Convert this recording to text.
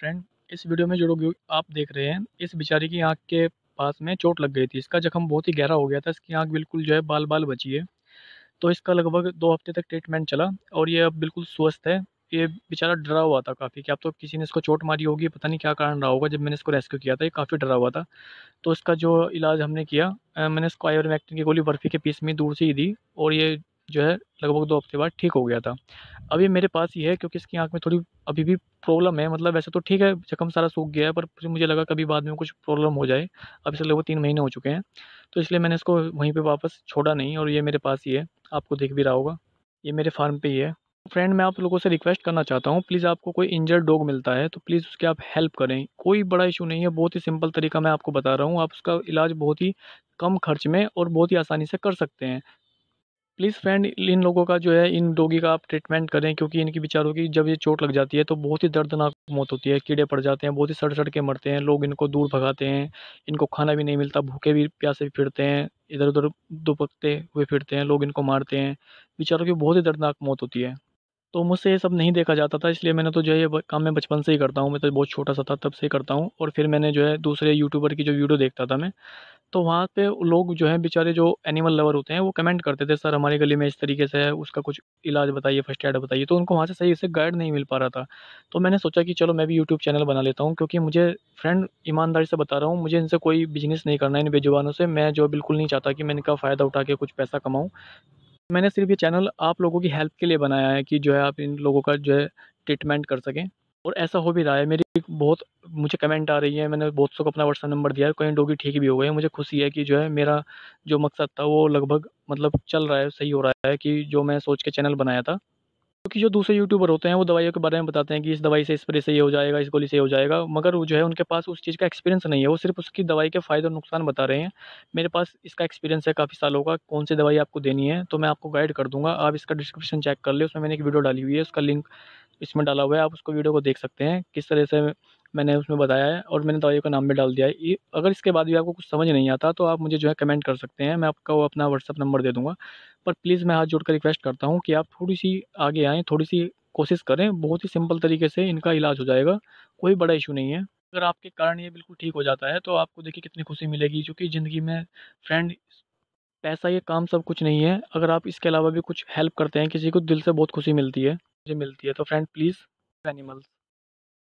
friend इस video में जो आप देख रहे हैं इस बेचारी की आँख के पास में चोट लग गई थी इसका जख्म बहुत ही गहरा हो गया था इसकी आँख बिल्कुल जो है बाल बाल बची है तो इसका लगभग दो हफ्ते तक ट्रीटमेंट चला और ये अब बिल्कुल स्वस्थ है ये बेचारा डरा हुआ था काफ़ी कि अब तो किसी ने इसको चोट मारी होगी पता नहीं क्या कारण रहा होगा जब मैंने इसको रेस्क्यू किया था ये काफ़ी डरा हुआ था तो इसका जो इलाज हमने किया मैंने इसको आयोर की गोली बर्फ़ी के पीस में दूर से ही दी और ये जो है लगभग दो हफ्ते बाद ठीक हो गया था अभी मेरे पास ही है क्योंकि इसकी आँख में थोड़ी अभी भी प्रॉब्लम है मतलब वैसे तो ठीक है जख्म सारा सूख गया है पर फिर मुझे लगा कभी बाद में कुछ प्रॉब्लम हो जाए अब इसे लगभग तीन महीने हो चुके हैं तो इसलिए मैंने इसको वहीं पर वापस छोड़ा नहीं और ये मेरे पास ही है आपको देख भी रहा होगा ये मेरे फार्म पर ही है फ्रेंड मैं आप लोगों से रिक्वेस्ट करना चाहता हूँ प्लीज़ आपको कोई इंजर्ड डॉग मिलता है तो प्लीज़ उसके आप हेल्प करें कोई बड़ा इशू नहीं है बहुत ही सिंपल तरीका मैं आपको बता रहा हूँ आप उसका इलाज बहुत ही कम खर्च में और बहुत ही आसानी से कर सकते हैं प्लीज़ फ्रेंड इन लोगों का जो है इन डोगी का आप ट्रीटमेंट करें क्योंकि इनकी बेचारों की जब ये चोट लग जाती है तो बहुत ही दर्दनाक मौत होती है कीड़े पड़ जाते हैं बहुत ही सड़ सड़ के मरते हैं लोग इनको दूर भगाते हैं इनको खाना भी नहीं मिलता भूखे भी प्यासे भी फिरते हैं इधर उधर दुपकते हुए फिरते हैं लोग इनको मारते हैं बेचारों की बहुत ही दर्दनाक मौत होती है तो मुझसे ये सब नहीं देखा जाता था इसलिए मैंने तो जो है ये काम मैं बचपन से ही करता हूँ मैं तो बहुत छोटा सा था तब से करता हूँ और फिर मैंने जो है दूसरे यूट्यूबर की जो वीडियो देखता था मैं तो वहाँ पे लोग जो हैं बेचारे जो एनिमल लवर होते हैं वो कमेंट करते थे सर हमारे गली में इस तरीके से है उसका कुछ इलाज बताइए फर्स्ट एड बताइए तो उनको वहाँ से सही से गाइड नहीं मिल पा रहा था तो मैंने सोचा कि चलो मैं भी यूट्यूब चैनल बना लेता हूँ क्योंकि मुझे फ्रेंड ईमानदारी से बता रहा हूँ मुझे इनसे कोई बिजनेस नहीं करना है इन बेजुबानों से मैं जो बिल्कुल नहीं चाहता कि मैं इनका फ़ायदा उठा के कुछ पैसा कमाऊँ मैंने सिर्फ ये चैनल आप लोगों की हेल्प के लिए बनाया है कि जो है आप इन लोगों का जो है ट्रीटमेंट कर सकें और ऐसा हो भी रहा है मेरी बहुत मुझे कमेंट आ रही है मैंने बहुत सौ को अपना व्हाट्सअप नंबर दिया है कहीं डोगी ठीक भी हो गए मुझे खुशी है कि जो है मेरा जो मकसद था वो लगभग मतलब चल रहा है सही हो रहा है कि जो मैं सोच के चैनल बनाया था क्योंकि जो दूसरे यूट्यूबर होते हैं वो दवाइयों के बारे में बताते हैं कि इस दवाई से स्प्रे से ये हो जाएगा इस गोली से ये हो जाएगा मगर वो जो है उनके पास उस चीज़ का एक्सपीरियंस नहीं है वो सिर्फ उसकी दवाई के फ़ायदे और नुकसान बता रहे हैं मेरे पास इसका एक्सपीरियंस है काफ़ी सालों का कौन सी दवाई आपको देनी है तो मैं आपको गाइड कर दूँगा आप इसका डिस्क्रिप्शन चेक कर ले उसमें मैंने एक वीडियो डाली हुई है उसका लिंक इसमें डाला हुआ है आप उसको वीडियो को देख सकते हैं किस तरह से मैंने उसमें बताया है और मैंने दवाइयों का नाम भी डाल दिया है अगर इसके बाद भी आपको कुछ समझ नहीं आता तो आप मुझे जो है कमेंट कर सकते हैं मैं आपका वो अपना व्हाट्सअप नंबर दे दूँगा पर प्लीज़ मैं हाथ जोड़कर रिक्वेस्ट करता हूँ कि आप थोड़ी सी आगे आएँ थोड़ी सी कोशिश करें बहुत ही सिंपल तरीके से इनका इलाज हो जाएगा कोई बड़ा इशू नहीं है अगर आपके कारण ये बिल्कुल ठीक हो जाता है तो आपको देखिए कितनी खुशी मिलेगी क्योंकि ज़िंदगी में फ्रेंड पैसा ये काम सब कुछ नहीं है अगर आप इसके अलावा भी कुछ हेल्प करते हैं किसी को दिल से बहुत खुशी मिलती है मुझे मिलती है तो फ्रेंड प्लीज़ एनिमल्स